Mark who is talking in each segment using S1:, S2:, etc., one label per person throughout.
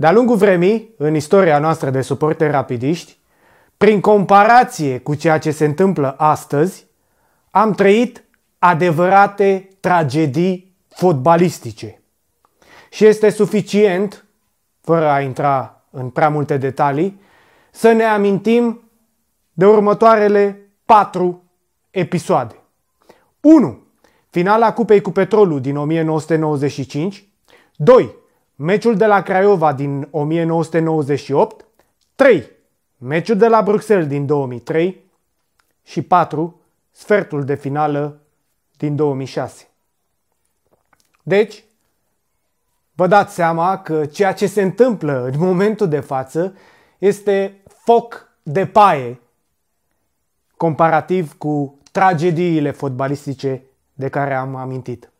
S1: De-a lungul vremii, în istoria noastră de suporte rapidiști, prin comparație cu ceea ce se întâmplă astăzi, am trăit adevărate tragedii fotbalistice. Și este suficient, fără a intra în prea multe detalii, să ne amintim de următoarele patru episoade. 1. Finala Cupei cu Petrolul din 1995 2. Meciul de la Craiova din 1998, 3. Meciul de la Bruxelles din 2003 și 4. Sfertul de finală din 2006. Deci, vă dați seama că ceea ce se întâmplă în momentul de față este foc de paie comparativ cu tragediile fotbalistice de care am amintit.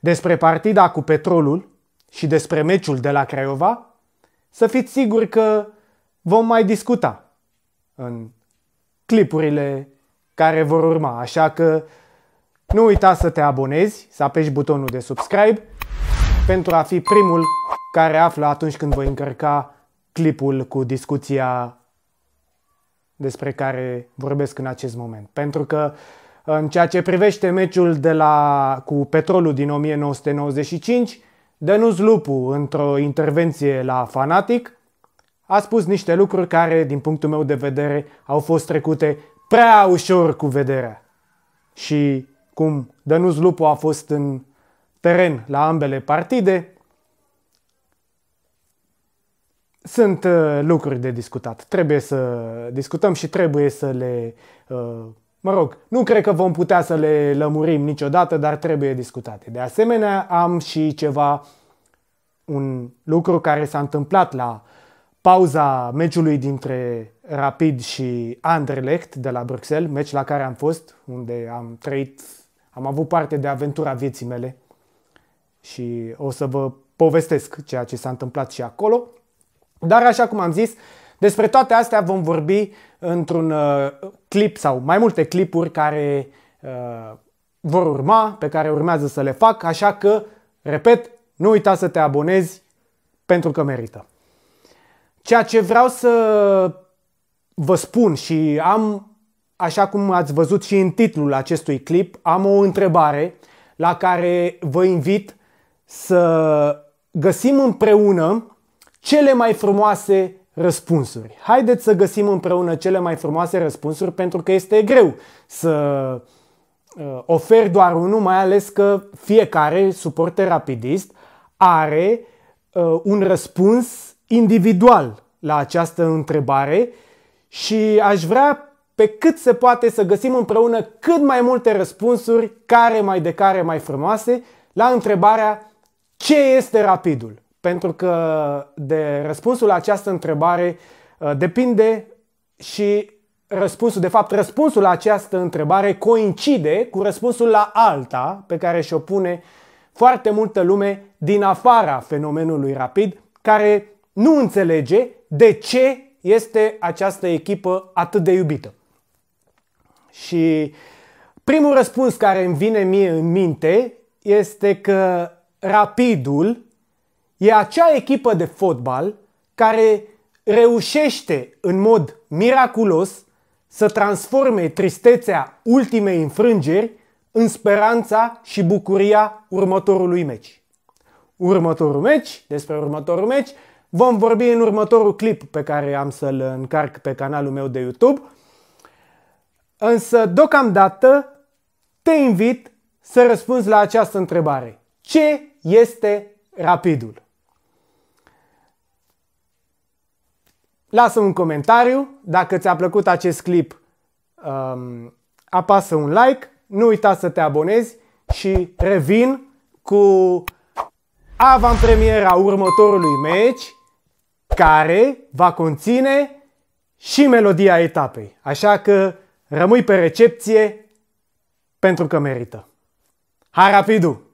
S1: Despre partida cu petrolul, și despre meciul de la Craiova, să fiți siguri că vom mai discuta în clipurile care vor urma, așa că nu uita să te abonezi, să apeși butonul de subscribe pentru a fi primul care află atunci când voi încărca clipul cu discuția despre care vorbesc în acest moment. Pentru că în ceea ce privește meciul de la, cu petrolul din 1995, Dănuț Lupu, într-o intervenție la Fanatic, a spus niște lucruri care, din punctul meu de vedere, au fost trecute prea ușor cu vederea. Și cum Dănuț Lupu a fost în teren la ambele partide, sunt uh, lucruri de discutat. Trebuie să discutăm și trebuie să le uh, Mă rog, nu cred că vom putea să le lămurim niciodată, dar trebuie discutate. De asemenea, am și ceva, un lucru care s-a întâmplat la pauza meciului dintre Rapid și Anderlecht de la Bruxelles, meci la care am fost, unde am trăit, am avut parte de aventura vieții mele și o să vă povestesc ceea ce s-a întâmplat și acolo. Dar așa cum am zis, uh, despre toate astea vom vorbi într-un uh, clip sau mai multe clipuri care uh, vor urma, pe care urmează să le fac, așa că, repet, nu uita să te abonezi pentru că merită. Ceea ce vreau să vă spun și am, așa cum ați văzut și în titlul acestui clip, am o întrebare la care vă invit să găsim împreună cele mai frumoase răspunsuri. Haideți să găsim împreună cele mai frumoase răspunsuri pentru că este greu să uh, ofer doar unul, mai ales că fiecare suporter rapidist are uh, un răspuns individual la această întrebare și aș vrea pe cât se poate să găsim împreună cât mai multe răspunsuri, care mai de care mai frumoase, la întrebarea ce este rapidul? pentru că de răspunsul la această întrebare uh, depinde și răspunsul, de fapt răspunsul la această întrebare coincide cu răspunsul la alta pe care și-o pune foarte multă lume din afara fenomenului rapid care nu înțelege de ce este această echipă atât de iubită. Și primul răspuns care îmi vine mie în minte este că rapidul E acea echipă de fotbal care reușește în mod miraculos să transforme tristețea ultimei înfrângeri în speranța și bucuria următorului meci. Următorul meci, despre următorul meci, vom vorbi în următorul clip pe care am să-l încarc pe canalul meu de YouTube. Însă, deocamdată, te invit să răspunzi la această întrebare. Ce este rapidul? Lasă un comentariu dacă ți-a plăcut acest clip, um, apasă un like, nu uita să te abonezi și revin cu avantpremiera următorului meci care va conține și melodia etapei. Așa că rămâi pe recepție pentru că merită. Hai rapidu!